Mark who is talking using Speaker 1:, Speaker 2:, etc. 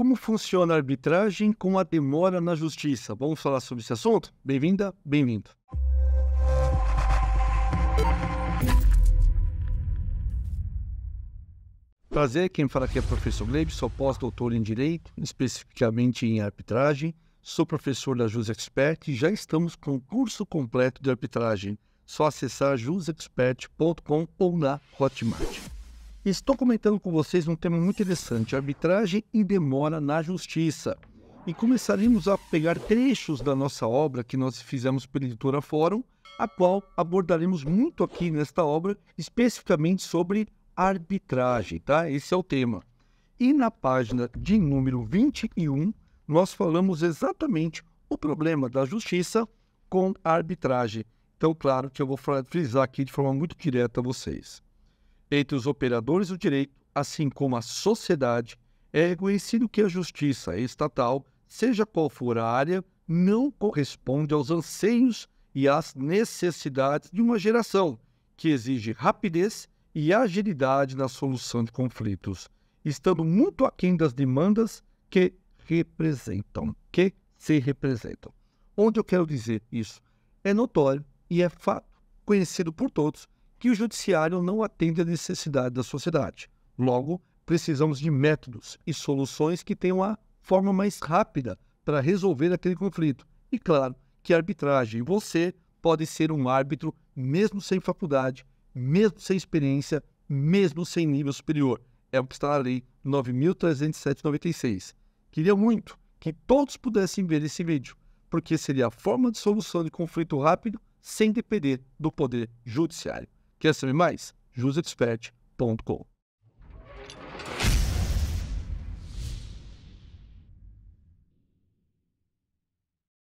Speaker 1: como funciona a arbitragem com a demora na justiça? Vamos falar sobre esse assunto? Bem-vinda, bem-vindo. Prazer, quem fala aqui é o professor Glebe, sou pós-doutor em Direito, especificamente em arbitragem. Sou professor da Jus Expert e já estamos com o curso completo de arbitragem. Só acessar jusexpert.com ou na Hotmart. Estou comentando com vocês um tema muito interessante: arbitragem e demora na justiça. E começaremos a pegar trechos da nossa obra que nós fizemos pela editora Fórum, a qual abordaremos muito aqui nesta obra, especificamente sobre arbitragem, tá? Esse é o tema. E na página de número 21, nós falamos exatamente o problema da justiça com a arbitragem. Então, claro que eu vou frisar aqui de forma muito direta a vocês entre os operadores do direito, assim como a sociedade, é reconhecido que a justiça estatal, seja qual for a área, não corresponde aos anseios e às necessidades de uma geração que exige rapidez e agilidade na solução de conflitos, estando muito aquém das demandas que representam, que se representam. Onde eu quero dizer isso? É notório e é fato, conhecido por todos, que o judiciário não atende à necessidade da sociedade. Logo, precisamos de métodos e soluções que tenham a forma mais rápida para resolver aquele conflito. E claro, que a arbitragem você pode ser um árbitro mesmo sem faculdade, mesmo sem experiência, mesmo sem nível superior. É o que está na lei 9307/96. Queria muito que todos pudessem ver esse vídeo, porque seria a forma de solução de conflito rápido sem depender do poder judiciário. Quer saber mais? jusexpert.com